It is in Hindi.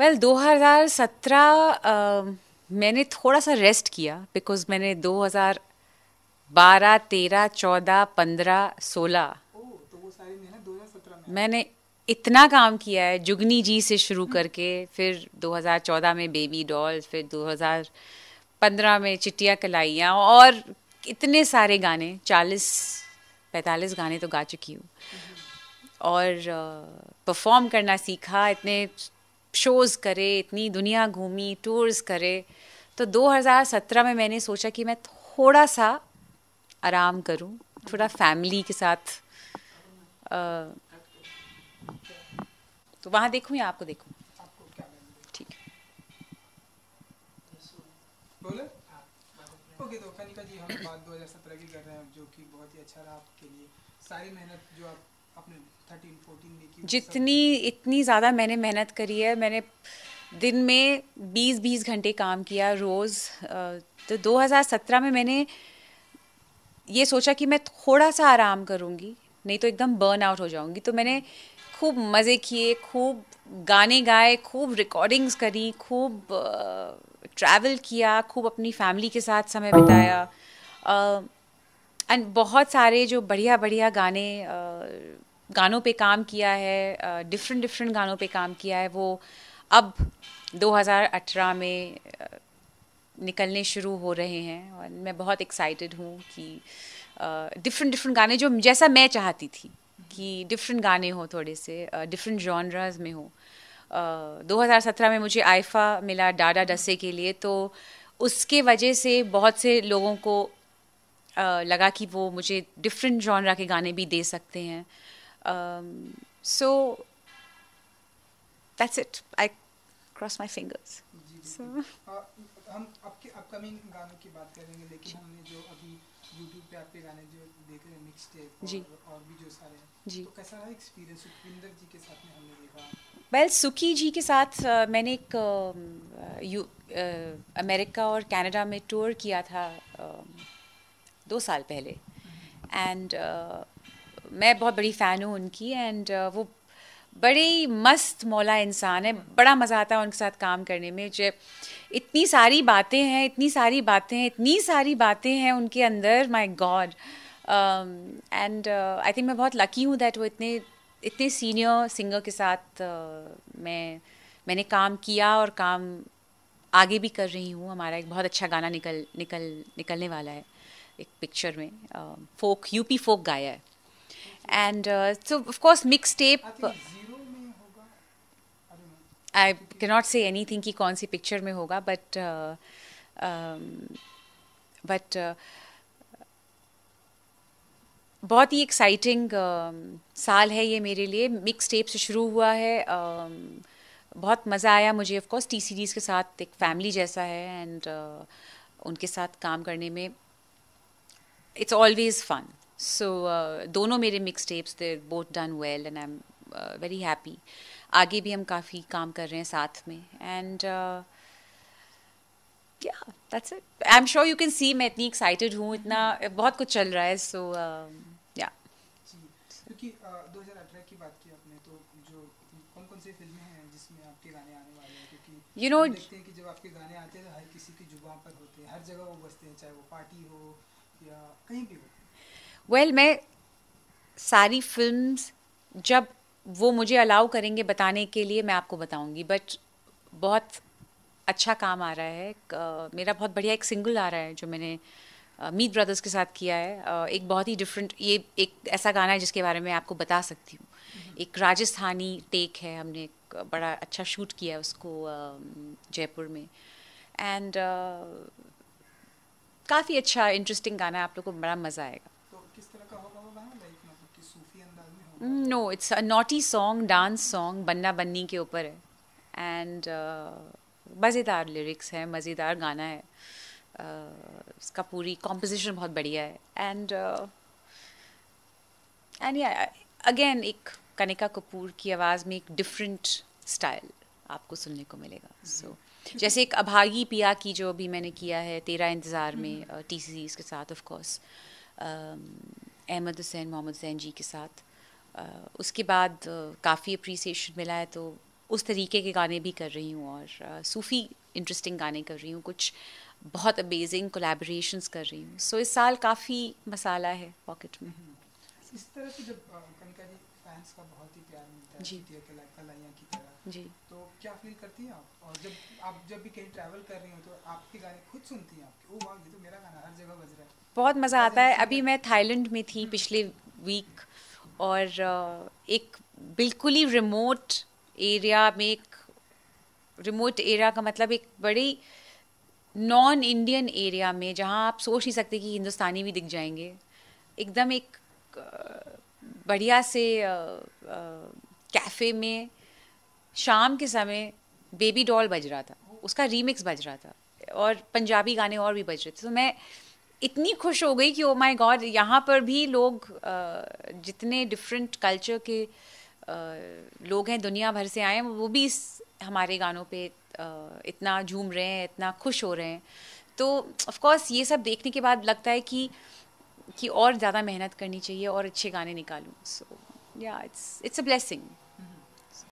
वेल well, 2017 uh, मैंने थोड़ा सा रेस्ट किया बिकॉज मैंने 2012, 13, 14, 15, 16 ओ, तो में मैंने इतना काम किया है जुगनी जी से शुरू करके फिर 2014 में बेबी डॉल फिर 2015 में चिट्टिया कलाइयाँ और इतने सारे गाने 40 45 गाने तो गा चुकी हूँ हम्म। और परफॉर्म करना सीखा इतने शोज़ करे इतनी दुनिया घूमी टूर्स करे तो 2017 में मैंने सोचा कि मैं थोड़ा सा आराम करूं थोड़ा फैमिली के साथ आ, तो वहाँ देखूँ या आपको देखूँ ठीक है ओके तो कनिका जी हम बात 2017 की कर रहे हैं जो कि बहुत ही अच्छा रहा आपके लिए सारी मेहनत जो आप जितनी इतनी ज़्यादा मैंने मेहनत करी है मैंने दिन में 20-20 घंटे काम किया रोज़ तो 2017 में मैंने ये सोचा कि मैं थोड़ा सा आराम करूँगी नहीं तो एकदम बर्न आउट हो जाऊँगी तो मैंने खूब मज़े किए खूब गाने गाए खूब रिकॉर्डिंग्स करी खूब ट्रैवल किया खूब अपनी फैमिली के साथ समय बिताया एंड बहुत सारे जो बढ़िया बढ़िया गाने गानों पे काम किया है डिफरेंट डिफरेंट गानों पे काम किया है वो अब 2018 में निकलने शुरू हो रहे हैं और मैं बहुत एक्साइटेड हूँ कि डिफरेंट डिफरेंट गाने जो जैसा मैं चाहती थी कि डिफरेंट गाने हों थोड़े से डिफरेंट जॉनराज में हो दो हज़ार सत्रह में मुझे आइफा मिला डाडा डसे के लिए तो उसके वजह से बहुत से लोगों को लगा कि वो मुझे डिफरेंट जॉनरा के गाने भी दे सकते हैं Um, so that's it. I cross my fingers. Uh, हम आपके अपकमिंग गानों की बात करेंगे लेकिन हमने जो अभी पे आपके गाने जो देखे हैं मिक्स टेप और भी जो सारे हैं जी तो कैसा रहा एक्सपीरियंस सुखविंदर जी के साथ में हमने देखा वेल well, सुखी जी के साथ uh, मैंने एक um, uh, यू uh, अमेरिका और कनाडा में टूर किया था uh, दो साल पहले एंड हम्म। uh, मैं बहुत बड़ी फ़ैन हूँ उनकी एंड uh, वो बड़े ही मस्त मौला इंसान है बड़ा मज़ा आता है उनके साथ काम करने में जो इतनी सारी बातें हैं इतनी सारी बातें हैं इतनी सारी बातें हैं उनके अंदर my god and I think मैं बहुत लकी हूँ दैट वो इतने इतने सीनियर सिंगर के साथ uh, मैं मैंने काम किया और काम आगे भी कर रही हूँ हमारा एक बहुत अच्छा गाना निकल निकल निकलने वाला है एक पिक्चर में फोक यूपी फोक गाया है and uh, so of course mixtape I cannot say anything कि कौन सी पिक्चर में होगा but but uh, um, uh, बहुत ही एक्साइटिंग uh, um, साल है ये मेरे लिए मिक्स टेप से शुरू हुआ है uh, बहुत मज़ा आया मुझे ऑफकोर्स टी सीरीज़ के साथ एक फैमिली जैसा है एंड uh, उनके साथ काम करने में it's always fun so uh, दोनों मेरे mixtapes they both done well and I am very happy आगे भी हम काफ़ी काम कर रहे हैं साथ में and uh, yeah that's it i'm sure you मैं इतनी एक्साइटेड हूँ इतना बहुत कुछ चल रहा है so um, uh, तो क्योंकि you know वेल well, मैं सारी फ़िल्म जब वो मुझे अलाउ करेंगे बताने के लिए मैं आपको बताऊंगी बट बहुत अच्छा काम आ रहा है uh, मेरा बहुत बढ़िया एक सिंगल आ रहा है जो मैंने मीत uh, ब्रदर्स के साथ किया है uh, एक बहुत ही डिफरेंट ये एक ऐसा गाना है जिसके बारे में आपको बता सकती हूँ mm-hmm. एक राजस्थानी टेक है हमने एक बड़ा अच्छा शूट किया है उसको uh, जयपुर में एंड काफ़ी अच्छा इंटरेस्टिंग गाना है आप लोग को बड़ा मज़ा आएगा no it's a naughty song dance song बन्ना बन्नी के ऊपर है एंड मज़ेदार लिरिक्स हैं मज़ेदार गाना है uh, इसका पूरी कॉम्पोजिशन बहुत बढ़िया है एंड एंड अगेन एक कनिका कपूर की आवाज़ में एक डिफरेंट स्टाइल आपको सुनने को मिलेगा सो हम्म। जैसे एक अभागी पिया की जो अभी मैंने किया है तेरा इंतज़ार में टी हम्म। सी uh, के साथ ऑफ कोर्स अहमद हुसैन मोहम्मद हुसैन जी के साथ उसके बाद काफ़ी अप्रिसिएशन मिला है तो उस तरीके के गाने भी कर रही हूँ और सूफ़ी इंटरेस्टिंग गाने कर रही हूँ कुछ बहुत अमेजिंग कोलेब्रेशन कर रही हूँ सो so, इस साल काफ़ी मसाला है पॉकेट में हम्म। इस तरह की जब कनिका जी फैंस का बहुत ही प्यार मिलता है जी की तरह जी तो क्या फील करती हैं आप और जब आप जब भी कहीं ट्रैवल कर रही हो तो आपके गाने खुद सुनती हैं आप ओ वाह ये तो मेरा गाना हर जगह बज रहा है बहुत मज़ा आता है अभी मैं थाईलैंड में थी हम्म। पिछले वीक और एक बिल्कुल ही रिमोट एरिया में एक रिमोट एरिया का मतलब एक बड़ी नॉन इंडियन एरिया में जहाँ आप सोच नहीं सकते कि हिंदुस्तानी भी दिख जाएंगे एकदम एक बढ़िया से कैफ़े में शाम के समय बेबी डॉल बज रहा था उसका रीमिक्स बज रहा था और पंजाबी गाने और भी बज रहे थे तो मैं इतनी खुश हो गई कि ओ माय गॉड यहाँ पर भी लोग जितने डिफरेंट कल्चर के लोग हैं दुनिया भर से आए वो भी इस हमारे गानों पे इतना झूम रहे हैं इतना खुश हो रहे हैं तो ऑफ कोर्स ये सब देखने के बाद लगता है कि कि और ज़्यादा मेहनत करनी चाहिए और अच्छे गाने निकालूँ सो या इट्स इट्स अ ब्लेसिंग